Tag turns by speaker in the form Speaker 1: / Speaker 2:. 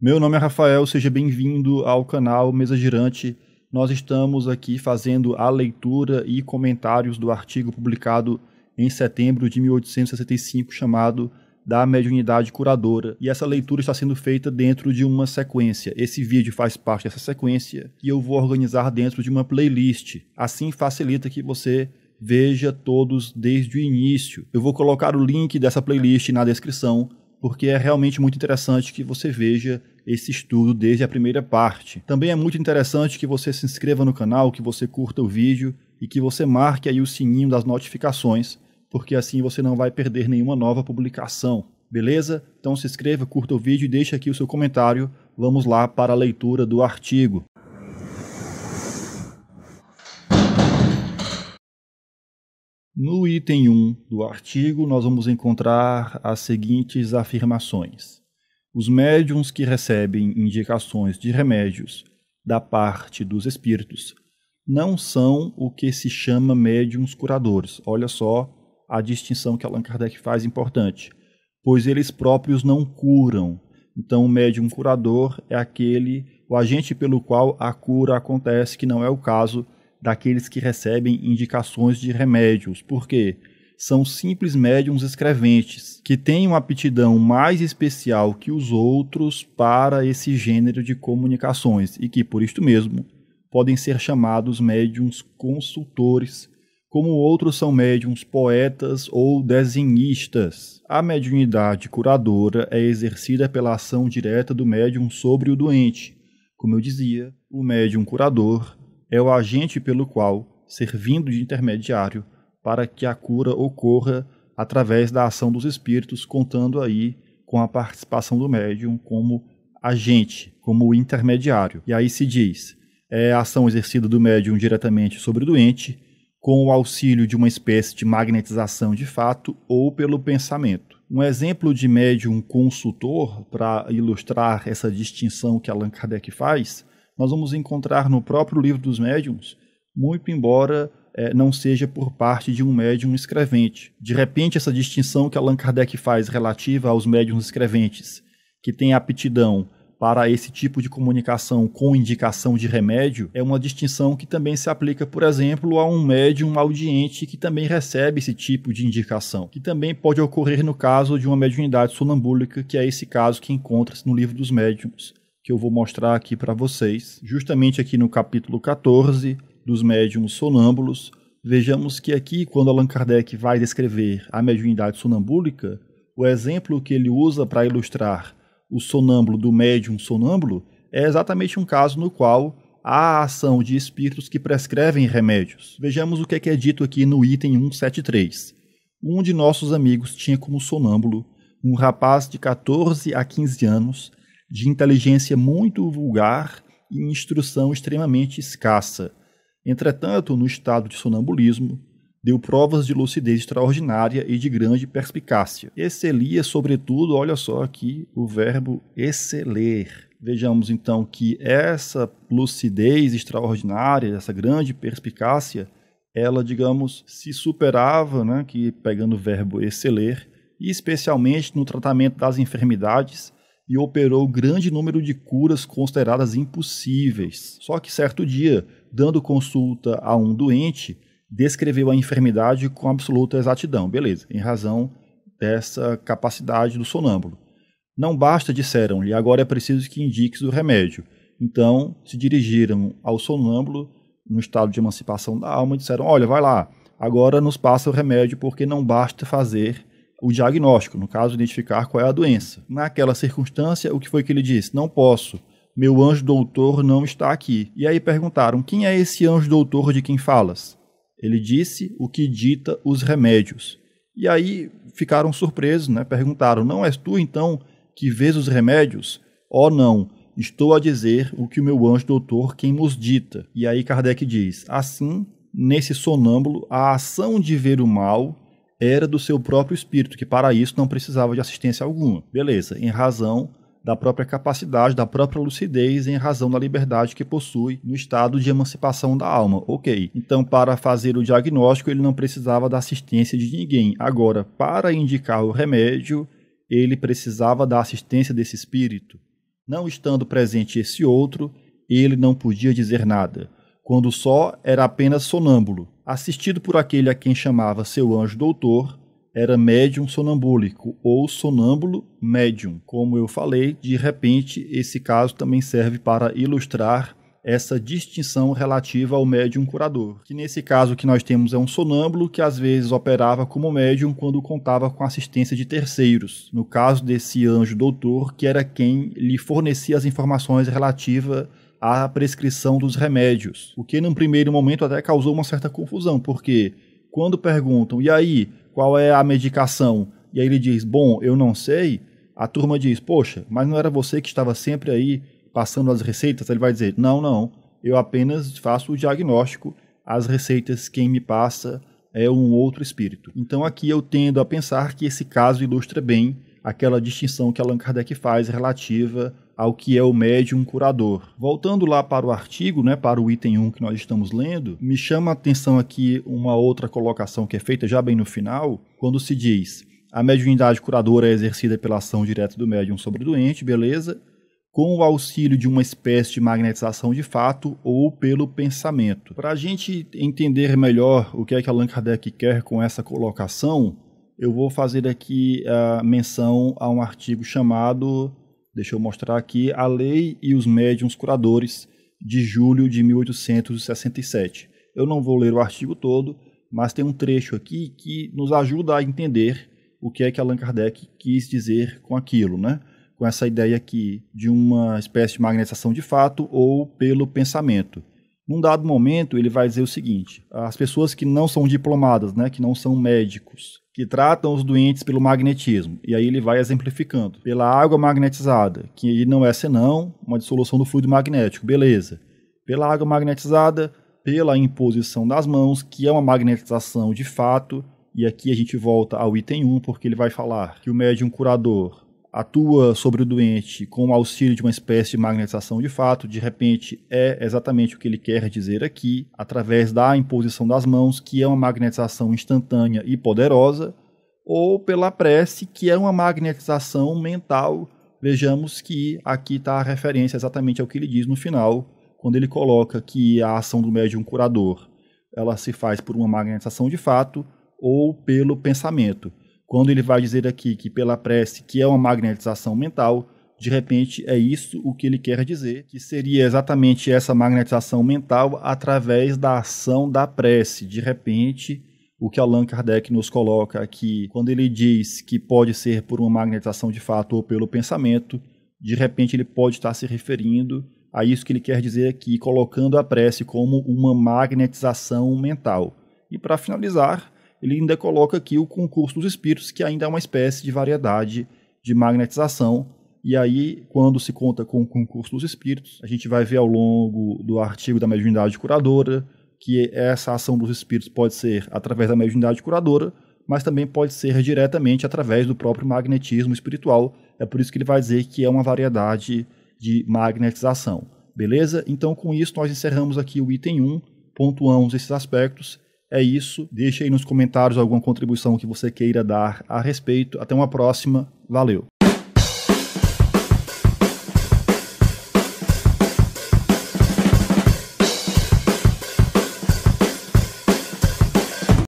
Speaker 1: Meu nome é Rafael, seja bem-vindo ao canal Mesa Girante. Nós estamos aqui fazendo a leitura e comentários do artigo publicado em setembro de 1865 chamado Da Mediunidade Curadora. E essa leitura está sendo feita dentro de uma sequência. Esse vídeo faz parte dessa sequência e eu vou organizar dentro de uma playlist. Assim facilita que você veja todos desde o início. Eu vou colocar o link dessa playlist na descrição porque é realmente muito interessante que você veja esse estudo desde a primeira parte. Também é muito interessante que você se inscreva no canal, que você curta o vídeo e que você marque aí o sininho das notificações, porque assim você não vai perder nenhuma nova publicação. Beleza? Então se inscreva, curta o vídeo e deixe aqui o seu comentário. Vamos lá para a leitura do artigo. No item 1 do artigo, nós vamos encontrar as seguintes afirmações. Os médiums que recebem indicações de remédios da parte dos espíritos não são o que se chama médiums curadores. Olha só a distinção que Allan Kardec faz importante, pois eles próprios não curam. Então, o médium curador é aquele, o agente pelo qual a cura acontece, que não é o caso daqueles que recebem indicações de remédios, porque são simples médiums escreventes, que têm uma aptidão mais especial que os outros para esse gênero de comunicações e que, por isto mesmo, podem ser chamados médiums consultores, como outros são médiums poetas ou desenhistas. A mediunidade curadora é exercida pela ação direta do médium sobre o doente. Como eu dizia, o médium curador é o agente pelo qual, servindo de intermediário, para que a cura ocorra através da ação dos espíritos, contando aí com a participação do médium como agente, como intermediário. E aí se diz: é a ação exercida do médium diretamente sobre o doente, com o auxílio de uma espécie de magnetização de fato ou pelo pensamento. Um exemplo de médium consultor, para ilustrar essa distinção que Allan Kardec faz, nós vamos encontrar no próprio livro dos médiums, muito embora é, não seja por parte de um médium escrevente. De repente, essa distinção que Allan Kardec faz relativa aos médiums escreventes, que têm aptidão para esse tipo de comunicação com indicação de remédio, é uma distinção que também se aplica, por exemplo, a um médium audiente que também recebe esse tipo de indicação, que também pode ocorrer no caso de uma mediunidade sonambúlica, que é esse caso que encontra-se no livro dos médiums que eu vou mostrar aqui para vocês, justamente aqui no capítulo 14 dos médiums sonâmbulos. Vejamos que aqui, quando Allan Kardec vai descrever a mediunidade sonambúlica, o exemplo que ele usa para ilustrar o sonâmbulo do médium sonâmbulo é exatamente um caso no qual há a ação de espíritos que prescrevem remédios. Vejamos o que é, que é dito aqui no item 173. Um de nossos amigos tinha como sonâmbulo um rapaz de 14 a 15 anos de inteligência muito vulgar e instrução extremamente escassa. Entretanto, no estado de sonambulismo, deu provas de lucidez extraordinária e de grande perspicácia. Excelia, sobretudo, olha só aqui o verbo exceler. Vejamos então que essa lucidez extraordinária, essa grande perspicácia, ela, digamos, se superava, né, que pegando o verbo exceler, e especialmente no tratamento das enfermidades e operou grande número de curas consideradas impossíveis. Só que certo dia, dando consulta a um doente, descreveu a enfermidade com absoluta exatidão, beleza, em razão dessa capacidade do sonâmbulo. Não basta, disseram-lhe, agora é preciso que indiques o remédio. Então se dirigiram ao sonâmbulo, no estado de emancipação da alma, e disseram: Olha, vai lá, agora nos passa o remédio, porque não basta fazer o diagnóstico, no caso, identificar qual é a doença. Naquela circunstância, o que foi que ele disse? Não posso. Meu anjo doutor não está aqui. E aí perguntaram: quem é esse anjo doutor de quem falas? Ele disse o que dita os remédios. E aí ficaram surpresos, né? Perguntaram: Não és tu então que vês os remédios? Oh, não, estou a dizer o que o meu anjo doutor quem nos dita. E aí Kardec diz: Assim, nesse sonâmbulo, a ação de ver o mal era do seu próprio espírito, que para isso não precisava de assistência alguma. Beleza, em razão da própria capacidade, da própria lucidez em razão da liberdade que possui no estado de emancipação da alma. Ok. Então, para fazer o diagnóstico, ele não precisava da assistência de ninguém. Agora, para indicar o remédio, ele precisava da assistência desse espírito. Não estando presente esse outro, ele não podia dizer nada, quando só era apenas sonâmbulo assistido por aquele a quem chamava seu anjo doutor, era médium sonambúlico ou sonâmbulo médium. Como eu falei, de repente, esse caso também serve para ilustrar essa distinção relativa ao médium curador, que nesse caso que nós temos é um sonâmbulo que às vezes operava como médium quando contava com assistência de terceiros. No caso desse anjo doutor, que era quem lhe fornecia as informações relativas a prescrição dos remédios, o que num primeiro momento até causou uma certa confusão, porque quando perguntam, e aí, qual é a medicação? E aí ele diz, bom, eu não sei, a turma diz, poxa, mas não era você que estava sempre aí passando as receitas? Ele vai dizer, não, não, eu apenas faço o diagnóstico, as receitas quem me passa é um outro espírito. Então aqui eu tendo a pensar que esse caso ilustra bem aquela distinção que Allan Kardec faz relativa ao que é o médium curador. Voltando lá para o artigo, né, para o item 1 que nós estamos lendo, me chama a atenção aqui uma outra colocação que é feita já bem no final, quando se diz: a mediunidade curadora é exercida pela ação direta do médium sobre o doente, beleza? Com o auxílio de uma espécie de magnetização de fato ou pelo pensamento. Para a gente entender melhor o que é que Allan Kardec quer com essa colocação, eu vou fazer aqui a menção a um artigo chamado Deixa eu mostrar aqui a lei e os médiuns curadores de julho de 1867. Eu não vou ler o artigo todo, mas tem um trecho aqui que nos ajuda a entender o que é que Allan Kardec quis dizer com aquilo, né? Com essa ideia aqui de uma espécie de magnetização de fato ou pelo pensamento num dado momento ele vai dizer o seguinte: as pessoas que não são diplomadas, né, que não são médicos, que tratam os doentes pelo magnetismo, e aí ele vai exemplificando, pela água magnetizada, que não é senão uma dissolução do fluido magnético, beleza. Pela água magnetizada, pela imposição das mãos, que é uma magnetização de fato, e aqui a gente volta ao item 1, porque ele vai falar que o médium curador atua sobre o doente com o auxílio de uma espécie de magnetização de fato, de repente é exatamente o que ele quer dizer aqui, através da imposição das mãos, que é uma magnetização instantânea e poderosa, ou pela prece, que é uma magnetização mental. Vejamos que aqui está a referência exatamente ao que ele diz no final, quando ele coloca que a ação do médium curador ela se faz por uma magnetização de fato ou pelo pensamento. Quando ele vai dizer aqui que pela prece, que é uma magnetização mental, de repente é isso o que ele quer dizer, que seria exatamente essa magnetização mental através da ação da prece. De repente, o que Allan Kardec nos coloca aqui, quando ele diz que pode ser por uma magnetização de fato ou pelo pensamento, de repente ele pode estar se referindo a isso que ele quer dizer aqui, colocando a prece como uma magnetização mental. E para finalizar, ele ainda coloca aqui o concurso dos espíritos, que ainda é uma espécie de variedade de magnetização. E aí, quando se conta com o concurso dos espíritos, a gente vai ver ao longo do artigo da mediunidade curadora que essa ação dos espíritos pode ser através da mediunidade curadora, mas também pode ser diretamente através do próprio magnetismo espiritual. É por isso que ele vai dizer que é uma variedade de magnetização. Beleza? Então, com isso, nós encerramos aqui o item 1, pontuamos esses aspectos é isso. Deixe aí nos comentários alguma contribuição que você queira dar a respeito. Até uma próxima. Valeu!